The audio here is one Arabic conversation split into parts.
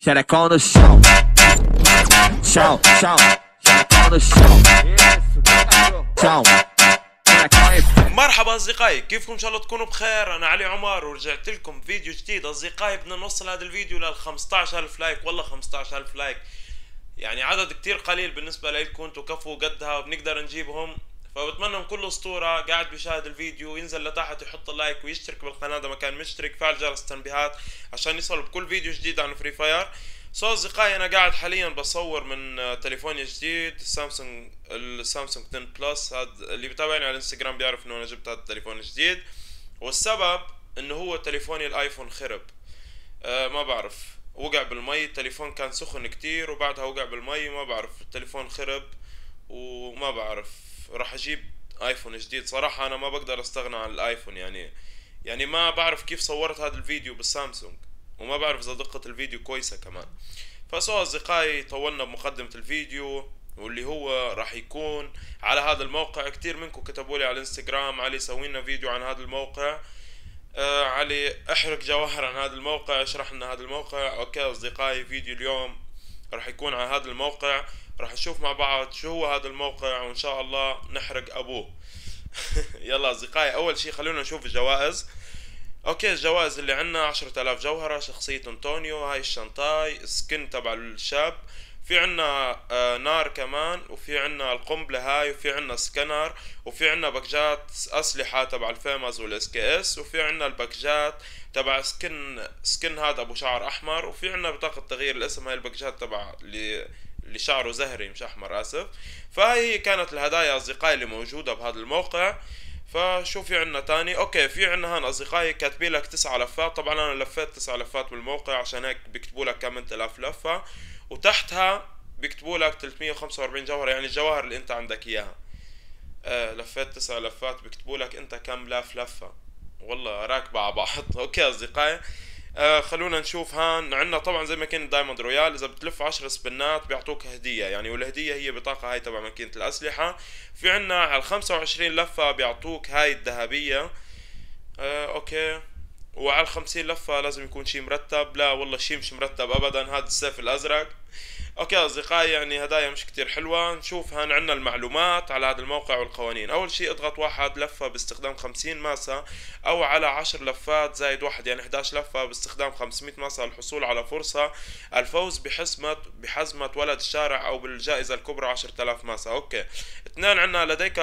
xerecão no chão. Chão, chão, xerecão no chão. Chão. مرحبا اصدقائي كيفكم ان شاء الله تكونوا بخير انا علي عمر ورجعت لكم فيديو جديد اصدقائي بدنا نوصل هذا الفيديو لل 15000 لايك والله 15000 لايك يعني عدد كتير قليل بالنسبه لكم انتم كفوا قدها وبنقدر نجيبهم فبتمنى من كل اسطوره قاعد بيشاهد الفيديو ينزل لتحت يحط اللايك ويشترك بالقناه اذا ما كان مشترك فعل جرس التنبيهات عشان يصل بكل فيديو جديد عن فري فاير سو اصدقائي انا قاعد حاليا بصور من تليفوني جديد سامسونج السامسونج 10 بلس هاد اللي بيتابعني على الانستغرام بيعرف انه انا جبت هذا التليفون الجديد والسبب انه هو تليفوني الايفون خرب أه ما بعرف وقع بالمي التليفون كان سخن كتير وبعدها وقع بالمي ما بعرف التليفون خرب وما بعرف راح اجيب ايفون جديد صراحه انا ما بقدر استغنى عن الايفون يعني يعني ما بعرف كيف صورت هذا الفيديو بالسامسونج وما بعرف اذا دقه الفيديو كويسه كمان فسو اصدقائي طولنا بمقدمه الفيديو واللي هو راح يكون على هذا الموقع كتير منكم كتبوا لي على الانستغرام علي سوي لنا فيديو عن هذا الموقع آه، علي احرق جواهر عن هذا الموقع اشرح لنا هذا الموقع اوكي اصدقائي فيديو اليوم رح يكون على هذا الموقع رح نشوف مع بعض شو هو هذا الموقع وان شاء الله نحرق ابوه يلا اصدقائي اول شي خلونا نشوف الجوائز اوكي الجوائز اللي عندنا الاف جوهره شخصيه انطونيو هاي الشنطاي سكن تبع الشاب في عنا آه، نار كمان وفي عنا القنبلة هاي وفي عنا سكنر وفي عنا باكجات أسلحة تبع الفيمز والاس كي اس وفي عنا الباكجات تبع سكن سكن هذا أبو شعر أحمر وفي عنا بطاقة تغيير الاسم هاي الباكجات تبع اللي اللي شعره زهري مش أحمر آسف فهي كانت الهدايا أصدقائي اللي موجودة بهذا الموقع فشو في عنا تاني اوكي في عنا هان اصدقائي كاتبين لك تسع لفات طبعا انا لفيت تسع لفات بالموقع عشان هيك بيكتبوا لك كم انت لف لفه وتحتها بيكتبوا لك 345 جوهره يعني الجواهر اللي انت عندك اياها آه لفيت تسع لفات بيكتبوا لك انت كم لاف لفه والله راكبه على بعض اوكي اصدقائي آه خلونا نشوف هان عندنا طبعا زي ما كان دايموند رويال اذا بتلف 10 سبنات بيعطوك هديه يعني والهديه هي بطاقه هاي تبع ماكينه الاسلحه في عندنا على 25 لفه بيعطوك هاي الذهبيه آه اوكي وعلى الخمسين لفة لازم يكون شيء مرتب لا والله شيء مش مرتب أبدا هذا السيف الأزرق اوكي اصدقائي يعني هدايا مش كتير حلوة نشوف هان عنا المعلومات على هذا الموقع والقوانين اول شيء اضغط واحد لفة باستخدام خمسين ماسة او على عشر لفات زائد واحد يعني 11 لفة باستخدام 500 ماسة للحصول على فرصة الفوز بحزمة بحزمة ولد الشارع او بالجائزة الكبرى عشر تلاف ماسة اوكي اثنان عنا لديك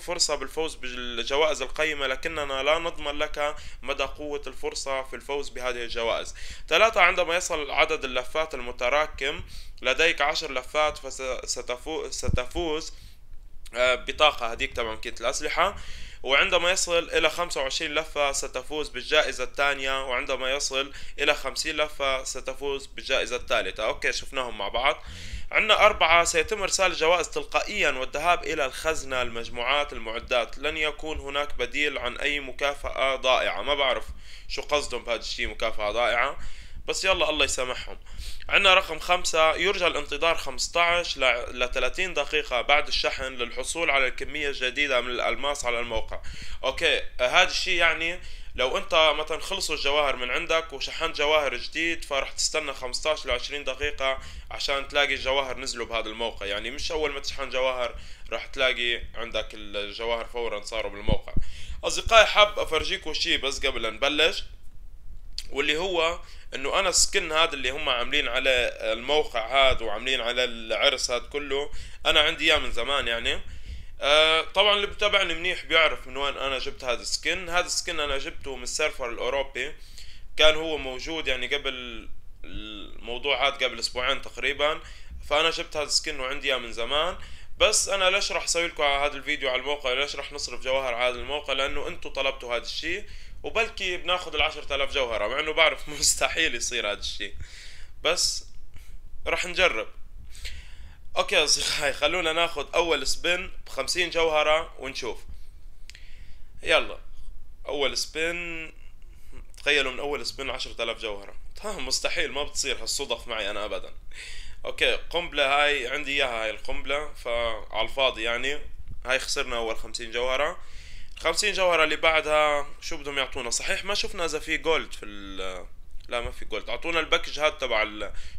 فرصة بالفوز بالجوائز القيمة لكننا لا نضمن لك مدى قوة الفرصة في الفوز بهذه الجوائز ثلاثة عندما يصل عدد اللفات المتراكم لديك عشر لفات فستفوز آه، بطاقة هديك تبع كيت الأسلحة وعندما يصل إلى 25 لفة ستفوز بالجائزة الثانية وعندما يصل إلى 50 لفة ستفوز بالجائزة الثالثة أوكي شفناهم مع بعض عندنا أربعة سيتم إرسال الجوائز تلقائيا والذهاب إلى الخزنة المجموعات المعدات لن يكون هناك بديل عن أي مكافأة ضائعة ما بعرف شو قصدهم بهذا الشيء مكافأة ضائعة بس يلا الله يسامحهم عندنا رقم خمسة يرجى الانتظار 15 ل 30 دقيقة بعد الشحن للحصول على الكمية الجديدة من الألماس على الموقع أوكي هذا الشيء يعني لو انت مثلا خلصوا الجواهر من عندك وشحنت جواهر جديد فرح تستنى 15 ل 20 دقيقة عشان تلاقي الجواهر نزلوا بهذا الموقع يعني مش أول ما تشحن جواهر راح تلاقي عندك الجواهر فورا صاروا بالموقع أصدقائي حاب أفرجيكم شيء بس قبل نبلش واللي هو انه انا السكن هذا اللي هم عاملين على الموقع هذا وعاملين على العرس هذا كله انا عندي اياه من زمان يعني آه طبعا اللي بتابعني منيح بيعرف من وين انا جبت هذا السكن هذا السكن انا جبته من السيرفر الاوروبي كان هو موجود يعني قبل الموضوع هذا قبل اسبوعين تقريبا فانا جبت هذا السكن وعندي اياه من زمان بس انا ليش راح اسوي لكم هذا الفيديو على الموقع ليش راح نصرف جواهر على هذا الموقع لانه انتم طلبتوا هذا الشيء وبلكي بناخذ ال 10000 جوهره مع انه بعرف مستحيل يصير هذا الشيء بس رح نجرب اوكي اصدقائي خلونا ناخذ اول سبين ب 50 جوهره ونشوف يلا اول سبين تخيلوا من اول سبين 10000 جوهره ها مستحيل ما بتصير هالصدف معي انا ابدا اوكي قنبله هاي عندي اياها هاي القنبله فعلى الفاضي يعني هاي خسرنا اول 50 جوهره خمسين جوهره اللي بعدها شو بدهم يعطونا صحيح ما شفنا اذا في جولد في ال لا ما في جولد اعطونا الباكج هاد تبع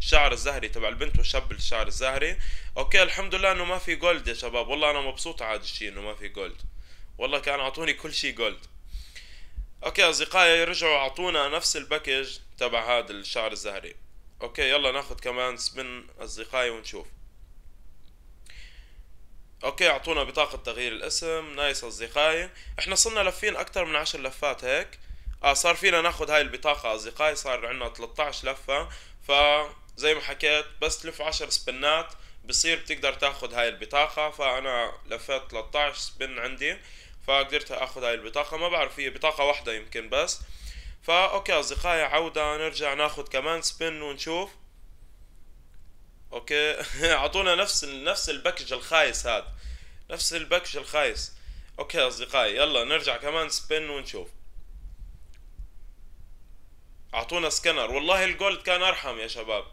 الشعر الزهري تبع البنت والشاب الشعر الزهري اوكي الحمد لله انه ما في جولد يا شباب والله انا مبسوط عاد الشيء انه ما في جولد والله كان اعطوني كل شيء جولد اوكي اصدقائي رجعوا اعطونا نفس الباكج تبع هذا الشعر الزهري اوكي يلا ناخذ كمان سبن اصدقائي ونشوف اوكي اعطونا بطاقة تغيير الاسم نايس اصدقائي احنا صرنا لفين اكتر من عشر لفات هيك اه صار فينا ناخد هاي البطاقة اصدقائي صار عندنا 13 لفة فزي ما حكيت بس تلف 10 سبنات بصير بتقدر تاخد هاي البطاقة فانا لفيت 13 سبن عندي فقدرت اخذ هاي البطاقة ما بعرف هي بطاقة واحدة يمكن بس فا اوكي اصدقائي عودة نرجع ناخد كمان سبن ونشوف اوكي اعطونا نفس نفس الباكج الخايس هذا نفس الباكج الخايس اوكي اصدقائي يلا نرجع كمان سبين ونشوف اعطونا سكنر والله الجولد كان ارحم يا شباب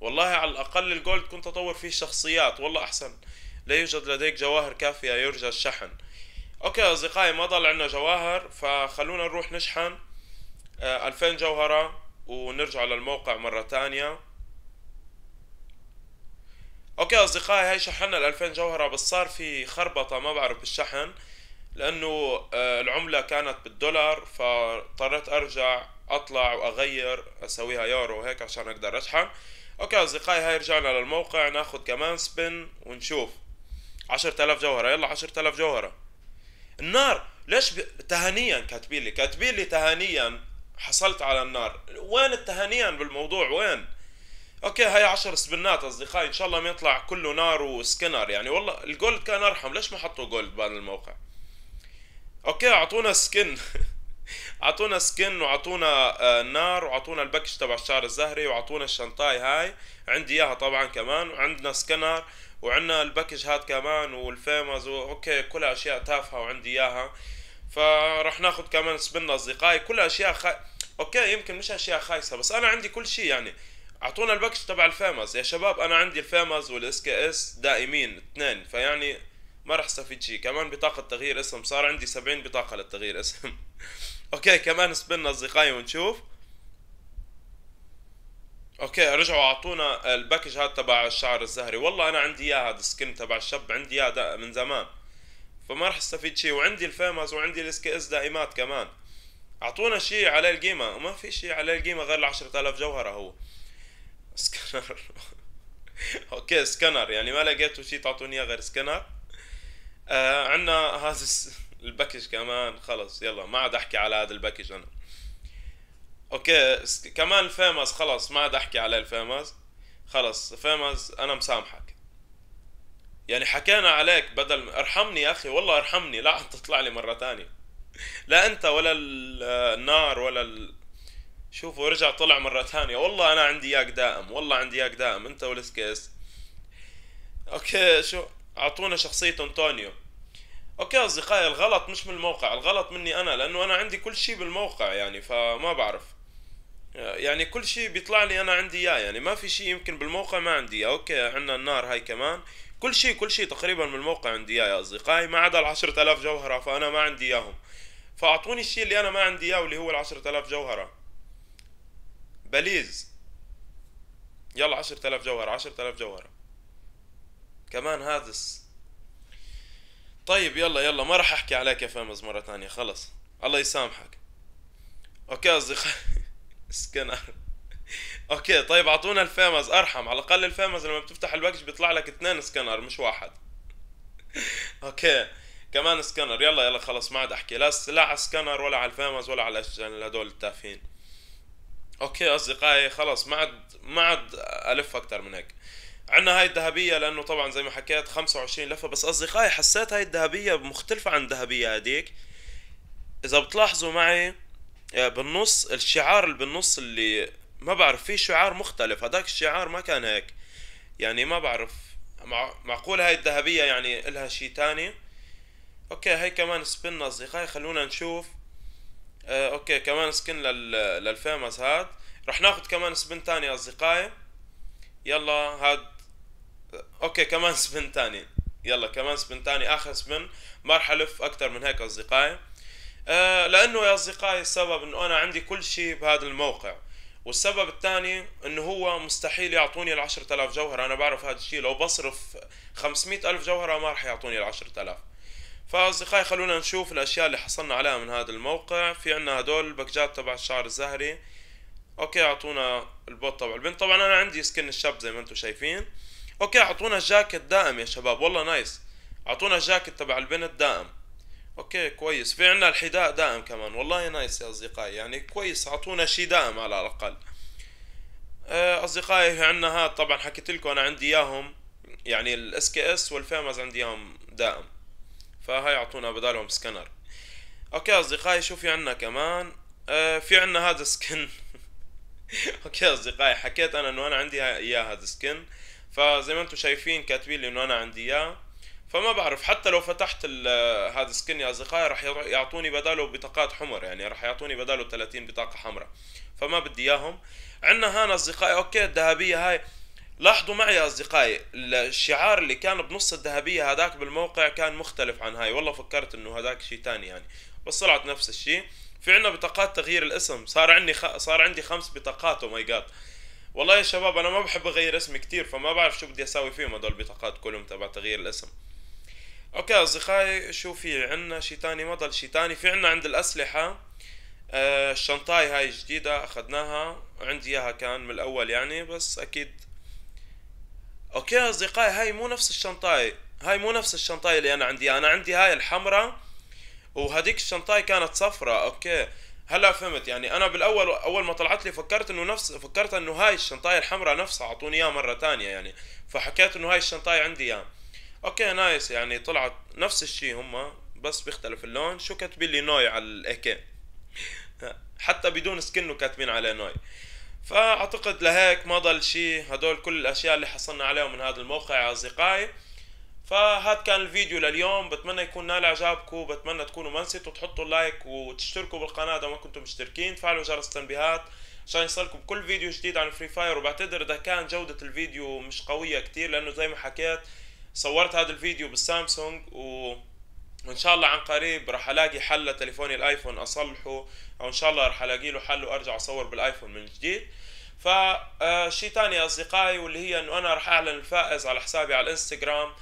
والله على الاقل الجولد كنت اطور فيه شخصيات والله احسن لا يوجد لديك جواهر كافيه يرجى الشحن اوكي اصدقائي ما ضل عندنا جواهر فخلونا نروح نشحن 2000 آه، جوهره ونرجع للموقع مره ثانيه اوكي اصدقائي هاي شحنا ال 2000 جوهره بس صار في خربطه ما بعرف بالشحن لانه آه، العمله كانت بالدولار فاضطريت ارجع اطلع واغير اسويها يورو هيك عشان اقدر اشحن اوكي اصدقائي هاي رجعنا للموقع ناخد كمان سبين ونشوف عشرة آلاف جوهرة يلا عشرة آلاف جوهرة النار ليش ب... تهانيا كاتبين لي كاتبين لي تهانيا حصلت على النار وين التهانيا بالموضوع وين اوكي هاي 10 سبنات اصدقائي ان شاء الله ما يطلع كله نار وسكنر يعني والله الجولد كان ارحم ليش ما حطوا جولد بهذا الموقع اوكي اعطونا سكن اعطونا سكن واعطونا آه نار واعطونا الباكج تبع الشعر الزهري واعطونا الشنطاي هاي عندي اياها طبعا كمان وعندنا سكنر وعندنا الباكج هاد كمان والفيمز اوكي كلها اشياء تافهه وعندي اياها فراح ناخذ كمان سبن اصدقائي كلها اشياء خ... اوكي يمكن مش اشياء خايسه بس انا عندي كل شيء يعني اعطونا الباكج تبع الفامز يا شباب انا عندي الفامز والاس كي اس دائمين اثنين فيعني ما راح استفيد شيء كمان بطاقه تغيير اسم صار عندي 70 بطاقه للتغيير اسم اوكي كمان سبن اصدقائي ونشوف اوكي رجعوا اعطونا الباكج هذا تبع الشعر الزهري والله انا عندي اياه هذا السكن تبع الشب عندي اياه من زمان فما راح استفيد شيء وعندي الفيمز وعندي الاس كي اس دائمات كمان اعطونا شيء على القيمه وما في شيء على القيمه غير ال 10000 جوهره هو سكانر اوكي سكانر يعني ما لقيتوا شيء تعطوني غير سكانر آه عندنا هذا الباكج كمان خلص يلا ما عاد احكي على هذا الباكج انا اوكي كمان الفيمز خلص ما عاد احكي على الفيمز خلص فيمز انا مسامحك يعني حكينا عليك بدل ارحمني يا اخي والله ارحمني لا تطلع لي مره ثانيه لا انت ولا النار ولا شوفوا رجع طلع مرة ثانية والله أنا عندي إياك دائم والله عندي إياك دائم أنت والسكيس أوكي شو أعطونا شخصية أنطونيو أوكي أصدقائي الغلط مش من الموقع الغلط مني أنا لأنه أنا عندي كل شيء بالموقع يعني فما بعرف يعني كل شيء بيطلع لي أنا عندي إياه يعني ما في شيء يمكن بالموقع ما عندي إياه أوكي عندنا النار هاي كمان كل شيء كل شيء تقريبا من الموقع عندي اياه يا اصدقائي ما عدا ال 10000 جوهره فانا ما عندي اياهم فاعطوني الشيء اللي انا ما عندي اياه واللي هو ال 10000 جوهره بليز يلا عشرة آلاف جوهرة عشرة آلاف جوهرة كمان هادس طيب يلا يلا ما راح احكي عليك يا فامز مرة ثانية خلص الله يسامحك اوكي اصدقائي سكنر اوكي طيب اعطونا الفامز ارحم على الاقل الفامز لما بتفتح الباكج بيطلع لك اثنين سكانر مش واحد اوكي كمان سكانر يلا يلا خلص ما عاد احكي لا لا على السكانر ولا على الفامز ولا على هدول التافهين اوكي اصدقائي خلاص ما عاد ما عاد الف اكثر من هيك عندنا هاي الذهبيه لانه طبعا زي ما حكيت 25 لفه بس اصدقائي حسيت هاي الذهبيه مختلفه عن الذهبيه هذيك اذا بتلاحظوا معي آه، بالنص الشعار اللي بالنص اللي ما بعرف في شعار مختلف هذاك الشعار ما كان هيك يعني ما بعرف معقول هاي الذهبيه يعني إلها شيء تاني اوكي هاي كمان سبن اصدقائي خلونا نشوف آه اوكي كمان سكن لل... للفيمس هاد رح ناخذ كمان سبن تاني اصدقائي يلا هاد اوكي كمان سبن تاني يلا كمان سبن تاني اخر سبن ما رح الف اكثر من هيك اصدقائي آه لانه يا اصدقائي السبب انه انا عندي كل شيء بهذا الموقع والسبب الثاني انه هو مستحيل يعطوني ال 10000 جوهره انا بعرف هذا الشيء لو بصرف 500000 جوهره ما رح يعطوني ال 10000 فاصدقائي خلونا نشوف الاشياء اللي حصلنا عليها من هذا الموقع في عنا هدول الباكجات تبع الشعر الزهري اوكي اعطونا البوت تبع البنت طبعا انا عندي سكن الشاب زي ما انتم شايفين اوكي اعطونا الجاكيت دائم يا شباب والله نايس اعطونا الجاكيت تبع البنت دائم اوكي كويس في عنا الحذاء دائم كمان والله نايس يا اصدقائي يعني كويس اعطونا شي دائم على الاقل آه، اصدقائي عنا هاد طبعا حكيت لكم انا عندي اياهم يعني الاس كي اس والفيمز عندي اياهم دائم فهاي يعطونا بدالهم سكانر اوكي اصدقائي شو في عنا كمان آه في عنا هذا سكن اوكي اصدقائي حكيت انا انه انا عندي اياه هذا سكن فزي ما انتم شايفين كاتبين لي انه انا عندي اياه فما بعرف حتى لو فتحت هذا السكن يا اصدقائي راح يعطوني بداله بطاقات حمر يعني راح يعطوني بداله 30 بطاقه حمراء فما بدي اياهم عندنا هان اصدقائي اوكي الذهبيه هاي لاحظوا معي يا اصدقائي الشعار اللي كان بنص الذهبيه هذاك بالموقع كان مختلف عن هاي والله فكرت انه هذاك شيء ثاني يعني بس طلعت نفس الشيء في عندنا بطاقات تغيير الاسم صار عندي خ... صار عندي خمس بطاقات او ماي جاد والله يا شباب انا ما بحب اغير اسمي كتير فما بعرف شو بدي اسوي فيهم هذول البطاقات كلهم تبع تغيير الاسم اوكي اصدقائي شو في عندنا شيء ثاني ما ضل شيء ثاني في عندنا عند الاسلحه آه الشنطاي هاي جديده اخذناها عندي اياها كان من الاول يعني بس اكيد اوكي اصدقائي هاي مو نفس الشنطاي هاي مو نفس الشنطاي اللي انا عندي انا عندي هاي الحمراء وهذيك الشنطاي كانت صفراء اوكي هلا فهمت يعني انا بالاول اول ما طلعت لي فكرت انه نفس فكرت انه هاي الشنطاي الحمراء نفسها اعطوني اياها مره ثانيه يعني فحكيت انه هاي الشنطاي عندي اياها اوكي نايس يعني طلعت نفس الشيء هم بس بيختلف اللون شو كاتبين لي نوي على الاي كي حتى بدون سكن وكاتبين عليه نوي فاعتقد لهيك ما ضل شيء هدول كل الاشياء اللي حصلنا عليهم من هذا الموقع يا اصدقائي فهاد كان الفيديو لليوم بتمنى يكون نال اعجابكم بتمنى تكونوا ما نسيتوا تحطوا لايك وتشتركوا بالقناه اذا ما كنتم مشتركين تفعلوا جرس التنبيهات عشان يصلكم كل فيديو جديد عن فري فاير وبعتذر اذا كان جوده الفيديو مش قويه كتير لانه زي ما حكيت صورت هذا الفيديو بالسامسونج و وان شاء الله عن قريب رح الاقي حل لتليفوني الايفون اصلحه او ان شاء الله رح الاقي له حل وارجع اصور بالايفون من جديد فشي آه، تاني يا اصدقائي واللي هي انه انا رح اعلن الفائز على حسابي على الانستغرام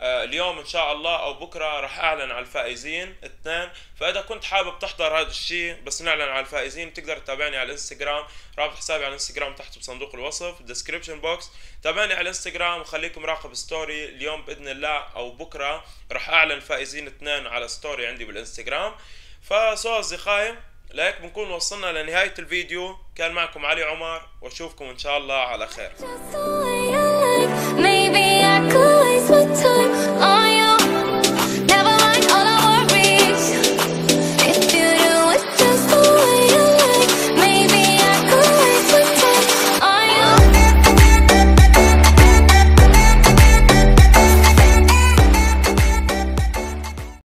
آه، اليوم ان شاء الله او بكره راح اعلن على الفائزين اثنين فاذا كنت حابب تحضر هذا الشيء بس نعلن على الفائزين بتقدر تتابعني على الانستغرام رابط حسابي على الانستغرام تحت بصندوق الوصف بالدسكربشن بوكس تابعني على الانستغرام وخليكم مراقب ستوري اليوم باذن الله او بكره راح اعلن فائزين اثنين على ستوري عندي بالانستغرام فسو اصدقائي لهيك بنكون وصلنا لنهايه الفيديو كان معكم علي عمر واشوفكم ان شاء الله على خير